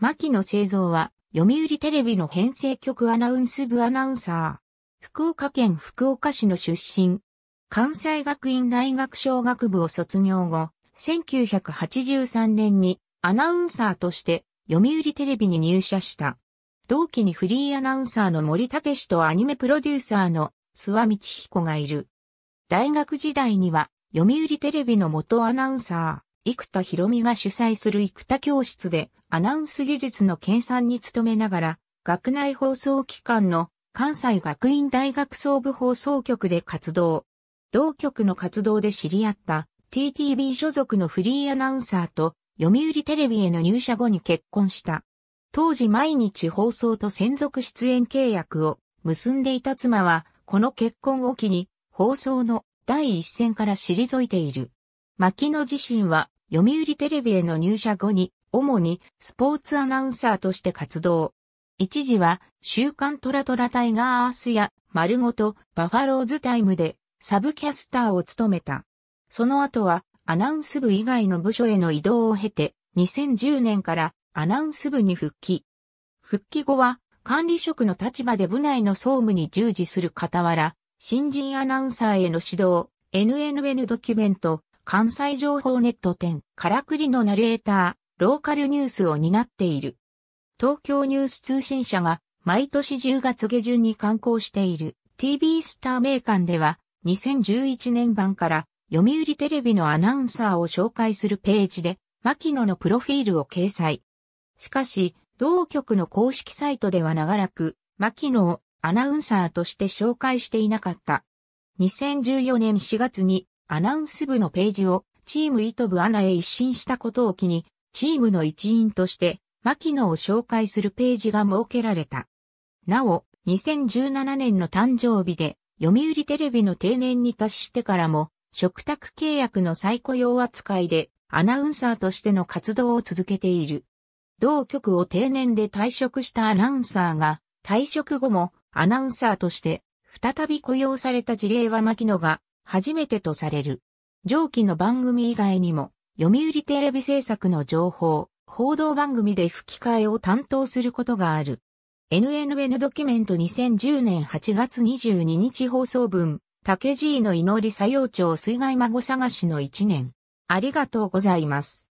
牧野製造は、読売テレビの編成局アナウンス部アナウンサー。福岡県福岡市の出身。関西学院大学小学部を卒業後、1983年にアナウンサーとして読売テレビに入社した。同期にフリーアナウンサーの森武史とアニメプロデューサーの諏訪道彦がいる。大学時代には読売テレビの元アナウンサー。生田博美が主催する生田教室でアナウンス技術の研鑽に努めながら、学内放送機関の関西学院大学総部放送局で活動。同局の活動で知り合った TTB 所属のフリーアナウンサーと読売テレビへの入社後に結婚した。当時毎日放送と専属出演契約を結んでいた妻は、この結婚を機に放送の第一線から退いている。牧野自身は読売テレビへの入社後に、主にスポーツアナウンサーとして活動。一時は、週刊トラトラタイガーアースや、丸ごとバファローズタイムで、サブキャスターを務めた。その後は、アナウンス部以外の部署への移動を経て、2010年からアナウンス部に復帰。復帰後は、管理職の立場で部内の総務に従事する傍ら、新人アナウンサーへの指導、NNN ドキュメント、関西情報ネット店、からくりのナレーター、ローカルニュースを担っている。東京ニュース通信社が毎年10月下旬に刊行している TV スター名館では2011年版から読売テレビのアナウンサーを紹介するページで牧野のプロフィールを掲載。しかし、同局の公式サイトでは長らく牧野をアナウンサーとして紹介していなかった。2014年4月にアナウンス部のページをチーム糸部アナへ一新したことを機に、チームの一員として、牧野を紹介するページが設けられた。なお、2017年の誕生日で、読売テレビの定年に達してからも、食卓契約の再雇用扱いで、アナウンサーとしての活動を続けている。同局を定年で退職したアナウンサーが、退職後もアナウンサーとして再び雇用された事例は牧野が初めてとされる。上記の番組以外にも、読売テレビ制作の情報、報道番組で吹き替えを担当することがある。NNN ドキュメント2010年8月22日放送分、竹爺の祈り作用長水害孫探しの1年。ありがとうございます。